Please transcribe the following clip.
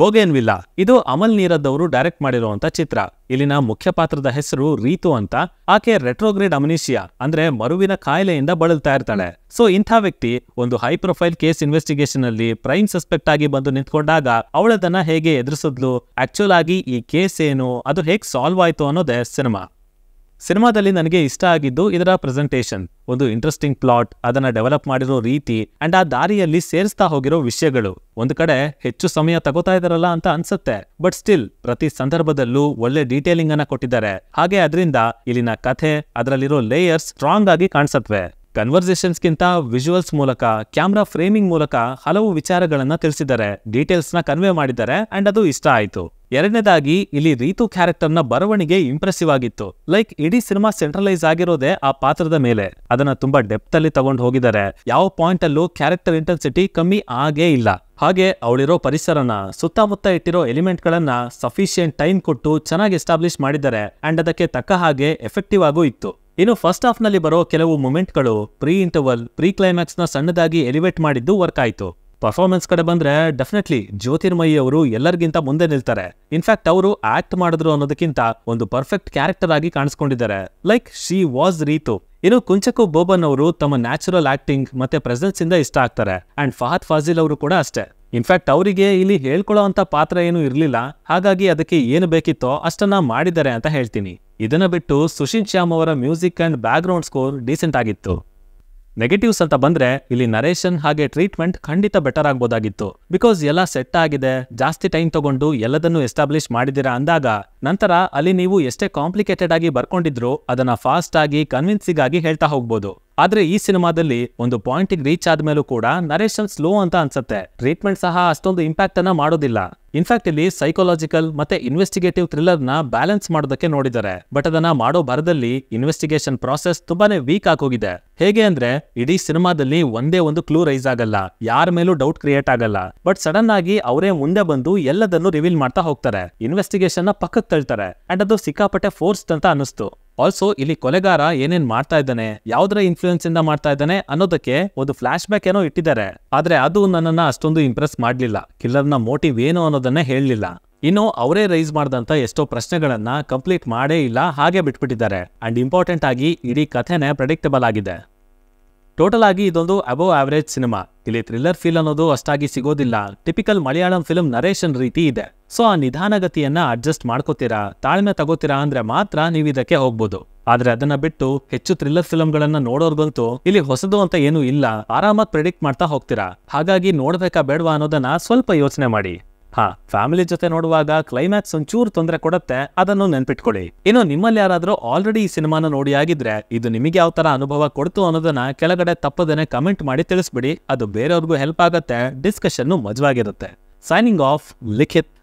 ಬೋಗೇನ್ವಿಲ್ಲ ಇದು ಅಮಲ್ ನೀರದ್ ಅವರು ಡೈರೆಕ್ಟ್ ಮಾಡಿರುವಂತ ಚಿತ್ರ ಇಲ್ಲಿನ ಮುಖ್ಯ ಪಾತ್ರದ ಹೆಸರು ರೀತು ಅಂತ ಆಕೆ ರೆಟ್ರೋಗ್ರೇಡ್ ಅಮನೀಷಿಯಾ ಅಂದ್ರೆ ಮರುವಿನ ಕಾಯಿಲೆಯಿಂದ ಬಳಲ್ತಾ ಇರ್ತಾಳೆ ಸೊ ಇಂಥ ವ್ಯಕ್ತಿ ಒಂದು ಹೈ ಪ್ರೊಫೈಲ್ ಕೇಸ್ ಇನ್ವೆಸ್ಟಿಗೇಷನ್ ಅಲ್ಲಿ ಪ್ರೈಮ್ ಸಸ್ಪೆಕ್ಟ್ ಆಗಿ ಬಂದು ನಿಂತ್ಕೊಂಡಾಗ ಅವಳದನ್ನ ಹೇಗೆ ಎದುರಿಸಿದ್ಲು ಆಕ್ಚುಲ್ ಆಗಿ ಈ ಕೇಸ್ ಏನು ಅದು ಹೇಗೆ ಸಾಲ್ವ್ ಆಯ್ತು ಅನ್ನೋದೇ ಸಿನಿಮಾ ಸಿನಿಮಾದಲ್ಲಿ ನನಗೆ ಇಷ್ಟ ಆಗಿದ್ದು ಇದರ ಪ್ರೆಸೆಂಟೇಷನ್ ಒಂದು ಇಂಟ್ರೆಸ್ಟಿಂಗ್ ಪ್ಲಾಟ್ ಅದನ್ನ ಡೆವಲಪ್ ಮಾಡಿರೋ ರೀತಿ ಅಂಡ್ ಆ ದಾರಿಯಲ್ಲಿ ಸೇರಿಸ್ತಾ ಹೋಗಿರೋ ವಿಷಯಗಳು ಒಂದು ಕಡೆ ಹೆಚ್ಚು ಸಮಯ ತಗೋತಾ ಇದಾರಲ್ಲ ಅಂತ ಅನ್ಸುತ್ತೆ ಬಟ್ ಸ್ಟಿಲ್ ಪ್ರತಿ ಸಂದರ್ಭದಲ್ಲೂ ಒಳ್ಳೆ ಡೀಟೇಲಿಂಗ್ ಅನ್ನ ಕೊಟ್ಟಿದ್ದಾರೆ ಹಾಗೆ ಅದರಿಂದ ಇಲ್ಲಿನ ಕಥೆ ಅದರಲ್ಲಿರೋ ಲೇಯರ್ಸ್ ಸ್ಟ್ರಾಂಗ್ ಆಗಿ ಕಾಣಿಸತ್ವೆ ಕನ್ವರ್ಸೇಷನ್ಸ್ಗಿಂತ ವಿಜುವಲ್ಸ್ ಮೂಲಕ ಕ್ಯಾಮ್ರಾ ಫ್ರೇಮಿಂಗ್ ಮೂಲಕ ಹಲವು ವಿಚಾರಗಳನ್ನ ತಿಳಿಸಿದ್ದಾರೆ ಡೀಟೇಲ್ಸ್ನ ಕನ್ವೆ ಮಾಡಿದ್ದಾರೆ ಅಂಡ್ ಅದು ಇಷ್ಟ ಆಯಿತು ಎರಡನೇದಾಗಿ ಇಲ್ಲಿ ರೀತು ಕ್ಯಾರೆಕ್ಟರ್ನ ಬರವಣಿಗೆ ಇಂಪ್ರೆಸಿವ್ ಆಗಿತ್ತು ಲೈಕ್ ಇಡೀ ಸಿನಿಮಾ ಸೆಂಟ್ರಲೈಸ್ ಆಗಿರೋದೇ ಆ ಪಾತ್ರದ ಮೇಲೆ ಅದನ್ನ ತುಂಬಾ ಡೆಪ್ತ್ ಅಲ್ಲಿ ತಗೊಂಡು ಹೋಗಿದ್ದಾರೆ ಯಾವ ಪಾಯಿಂಟ್ ಅಲ್ಲೂ ಕ್ಯಾರೆಕ್ಟರ್ ಇಂಟೆನ್ಸಿಟಿ ಕಮ್ಮಿ ಆಗೇ ಇಲ್ಲ ಹಾಗೆ ಅವಳಿರೋ ಪರಿಸರನ ಸುತ್ತಮುತ್ತ ಇಟ್ಟಿರೋ ಎಲಿಮೆಂಟ್ ಗಳನ್ನ ಸಫಿಶಿಯಂಟ್ ಟೈಮ್ ಕೊಟ್ಟು ಚೆನ್ನಾಗಿ ಎಸ್ಟಾಬ್ಲಿಷ್ ಮಾಡಿದ್ದಾರೆ ಅಂಡ್ ಅದಕ್ಕೆ ತಕ್ಕ ಹಾಗೆ ಎಫೆಕ್ಟಿವ್ ಆಗೂ ಇತ್ತು ಇನ್ನು ಫಸ್ಟ್ ಹಾಫ್ನಲ್ಲಿ ಬರೋ ಕೆಲವು ಮೂಮೆಂಟ್ಗಳು ಪ್ರೀ ಇಂಟರ್ವಲ್ ಪ್ರೀ ಕ್ಲೈಮ್ಯಾಕ್ಸ್ನ ಸಣ್ಣದಾಗಿ ಎಲಿವೇಟ್ ಮಾಡಿದ್ದು ವರ್ಕ್ ಆಯಿತು ಪರ್ಫಾರ್ಮೆನ್ಸ್ ಕಡೆ ಬಂದ್ರೆ ಡೆಫಿನೆಟ್ಲಿ ಜ್ಯೋತಿರ್ಮಯಿ ಅವರು ಎಲ್ಲರಿಗಿಂತ ಮುಂದೆ ನಿಲ್ತಾರೆ ಇನ್ಫ್ಯಾಕ್ಟ್ ಅವರು ಆಕ್ಟ್ ಮಾಡಿದ್ರು ಅನ್ನೋದಕ್ಕಿಂತ ಒಂದು ಪರ್ಫೆಕ್ಟ್ ಕ್ಯಾರೆಕ್ಟರ್ ಆಗಿ ಕಾಣಿಸ್ಕೊಂಡಿದ್ದಾರೆ ಲೈಕ್ ಶಿ ವಾಸ್ ರೀತು ಇನ್ನು ಕುಂಚಕು ಬೋಬನ್ ಅವರು ತಮ್ಮ ನ್ಯಾಚುರಲ್ ಆಕ್ಟಿಂಗ್ ಮತ್ತೆ ಪ್ರೆಸೆನ್ಸ್ ಇಂದ ಇಷ್ಟ ಆಗ್ತಾರೆ ಅಂಡ್ ಫಹದ್ ಫಾಜಿಲ್ ಅವರು ಕೂಡ ಅಷ್ಟೇ ಇನ್ಫ್ಯಾಕ್ಟ್ ಅವರಿಗೆ ಇಲ್ಲಿ ಹೇಳ್ಕೊಳ್ಳೋ ಅಂತ ಪಾತ್ರ ಏನು ಇರಲಿಲ್ಲ ಹಾಗಾಗಿ ಅದಕ್ಕೆ ಏನು ಬೇಕಿತ್ತೋ ಅಷ್ಟನ್ನ ಮಾಡಿದ್ದಾರೆ ಅಂತ ಹೇಳ್ತೀನಿ ಇದನ್ನ ಬಿಟ್ಟು ಸುಶೀಲ್ ಶ್ಯಾಮ್ ಅವರ music and back score decent ಆಗಿತ್ತು ನೆಗೆಟಿವ್ಸ್ ಅಂತ ಬಂದ್ರೆ ಇಲ್ಲಿ ನರೇಷನ್ ಹಾಗೆ ಟ್ರೀಟ್ಮೆಂಟ್ ಖಂಡಿತ ಬೆಟರ್ ಆಗ್ಬೋದಾಗಿತ್ತು ಬಿಕಾಸ್ ಎಲ್ಲ ಸೆಟ್ ಆಗಿದೆ ಜಾಸ್ತಿ ಟೈಮ್ ತಗೊಂಡು ಎಲ್ಲದನ್ನು ಎಸ್ಟಾಬ್ಲಿಷ್ ಮಾಡಿದಿರಾ ಅಂದಾಗ ನಂತರ ಅಲ್ಲಿ ನೀವು ಎಷ್ಟೇ ಕಾಂಪ್ಲಿಕೇಟೆಡ್ ಆಗಿ ಬರ್ಕೊಂಡಿದ್ರು ಅದನ್ನ ಫಾಸ್ಟ್ ಆಗಿ ಕನ್ವಿನ್ಸಿಂಗ್ ಆಗಿ ಹೇಳ್ತಾ ಹೋಗ್ಬೋದು ಆದ್ರೆ ಈ ಸಿನಿಮಾದಲ್ಲಿ ಒಂದು ಪಾಯಿಂಟ್ ರೀಚ್ ಆದ್ಮೇಲೂ ಕೂಡ ನರೇಶನ್ ಸ್ಲೋ ಅಂತ ಅನ್ಸುತ್ತೆ ಟ್ರೀಟ್ಮೆಂಟ್ ಸಹ ಅಷ್ಟೊಂದು ಇಂಪ್ಯಾಕ್ಟ್ ಅನ್ನ ಮಾಡೋದಿಲ್ಲ ಇನ್ಫ್ಯಾಕ್ಟ್ ಇಲ್ಲಿ ಸೈಕೋಲಾಜಿಕಲ್ ಮತ್ತೆ ಇನ್ವೆಸ್ಟಿಗೇಟಿವ್ ಥ್ರಿಲ್ಲರ್ ನ ಬ್ಯಾಲೆನ್ಸ್ ಮಾಡೋದಕ್ಕೆ ನೋಡಿದ್ದಾರೆ ಬಟ್ ಅದನ್ನ ಮಾಡೋ ಬರದಲ್ಲಿ ಇನ್ವೆಸ್ಟಿಗೇಷನ್ ಪ್ರಾಸೆಸ್ ತುಂಬಾನೇ ವೀಕ್ ಆಗೋಗಿದೆ ಹೇಗೆ ಅಂದ್ರೆ ಇಡೀ ಸಿನಿಮಾದಲ್ಲಿ ಒಂದೇ ಒಂದು ಕ್ಲೂ ರೈಸ್ ಆಗಲ್ಲ ಯಾರ ಮೇಲೂ ಡೌಟ್ ಕ್ರಿಯೇಟ್ ಆಗಲ್ಲ ಬಟ್ ಸಡನ್ ಆಗಿ ಅವರೇ ಮುಂದೆ ಬಂದು ಎಲ್ಲದನ್ನು ರಿವೀಲ್ ಮಾಡ್ತಾ ಹೋಗ್ತಾರೆ ಇನ್ವೆಸ್ಟಿಗೇಷನ್ ನ ಪಕ್ಕಕ್ಕೆ ತಳ್ತಾರೆ ಅಂಡ್ ಅದು ಸಿಕ್ಕಾಪಟ್ಟೆ ಫೋರ್ಸ್ ಅಂತ ಅನಿಸ್ತು ಆಲ್ಸೋ ಇಲ್ಲಿ ಕೊಲೆಗಾರ ಏನೇನ್ ಮಾಡ್ತಾ ಇದ್ದಾನೆ ಯಾವ್ದ್ರ ಇನ್ಫ್ಲೂಯೆನ್ಸ್ ಇಂದ ಮಾಡ್ತಾ ಇದ್ದಾನೆ ಅನ್ನೋದಕ್ಕೆ ಒಂದು ಫ್ಲಾಶ್ ಬ್ಯಾಕ್ ಏನೋ ಇಟ್ಟಿದ್ದಾರೆ ಆದ್ರೆ ಅದು ನನ್ನನ್ನ ಅಷ್ಟೊಂದು ಇಂಪ್ರೆಸ್ ಮಾಡ್ಲಿಲ್ಲ ಕಿಲ್ಲರ್ನ ಮೋಟಿವ್ ಏನು ಅನ್ನೋದನ್ನ ಹೇಳಲಿಲ್ಲ ಇನ್ನು ಅವರೇ ರೈಸ್ ಮಾಡಿದಂತ ಎಷ್ಟೋ ಪ್ರಶ್ನೆಗಳನ್ನ ಕಂಪ್ಲೀಟ್ ಮಾಡೇ ಇಲ್ಲ ಹಾಗೆ ಬಿಟ್ಬಿಟ್ಟಿದ್ದಾರೆ ಅಂಡ್ ಇಂಪಾರ್ಟೆಂಟ್ ಆಗಿ ಇಡೀ ಕಥೆನೇ ಪ್ರೆಡಿಕ್ಟಬಲ್ ಆಗಿದೆ ಟೋಟಲ್ ಆಗಿ ಇದೊಂದು ಅಬೋವ್ ಆವರೇಜ್ ಸಿನಿಮಾ ಇಲ್ಲಿ ಥ್ರಿಲ್ಲರ್ ಫೀಲ್ ಅನ್ನೋದು ಅಷ್ಟಾಗಿ ಸಿಗೋದಿಲ್ಲ ಟಿಪಿಕಲ್ ಮಲಯಾಳಂ ಫಿಲ್ಮ್ ನರೇಶನ್ ರೀತಿ ಇದೆ ಸೊ ಆ ನಿಧಾನಗತಿಯನ್ನ ಅಡ್ಜಸ್ಟ್ ಮಾಡ್ಕೋತೀರಾ ತಾಳ್ಮೆ ತಗೋತೀರಾ ಅಂದ್ರೆ ಮಾತ್ರ ನೀವು ಇದಕ್ಕೆ ಹೋಗ್ಬೋದು ಆದ್ರೆ ಅದನ್ನ ಬಿಟ್ಟು ಹೆಚ್ಚು ಥ್ರಿಲ್ಲರ್ ಫಿಲಮ್ ಗಳನ್ನ ನೋಡೋರ್ಗಂತೂ ಇಲ್ಲಿ ಹೊಸದು ಅಂತ ಏನೂ ಇಲ್ಲ ಆರಾಮಾಗಿ ಪ್ರೆಡಿಕ್ಟ್ ಮಾಡ್ತಾ ಹೋಗ್ತೀರಾ ಹಾಗಾಗಿ ನೋಡ್ಬೇಕಾ ಬೇಡವಾ ಅನ್ನೋದನ್ನ ಸ್ವಲ್ಪ ಯೋಚನೆ ಮಾಡಿ ಹಾ ಫ್ಯಾಮಿಲಿ ಜೊತೆ ನೋಡುವಾಗ ಕ್ಲೈಮ್ಯಾಕ್ಸ್ ಒಂಚೂರು ತೊಂದರೆ ಕೊಡುತ್ತೆ ಅದನ್ನು ನೆನ್ಪಿಟ್ಕೊಳ್ಳಿ ಇನ್ನು ನಿಮ್ಮಲ್ಲಿ ಯಾರಾದ್ರೂ ಆಲ್ರೆಡಿ ಈ ಸಿನಿಮಾನ ನೋಡಿ ಆಗಿದ್ರೆ ಇದು ನಿಮಗೆ ಯಾವ ತರ ಅನುಭವ ಕೊಡ್ತು ಅನ್ನೋದನ್ನ ಕೆಳಗಡೆ ತಪ್ಪದೇನೆ ಕಮೆಂಟ್ ಮಾಡಿ ತಿಳಿಸ್ಬಿಡಿ ಅದು ಬೇರೆಯವ್ರಿಗೂ ಹೆಲ್ಪ್ ಆಗತ್ತೆ ಡಿಸ್ಕಷನ್ ಮಜವಾಗಿರುತ್ತೆ ಸೈನಿಂಗ್ ಆಫ್ ಲಿಖಿತ್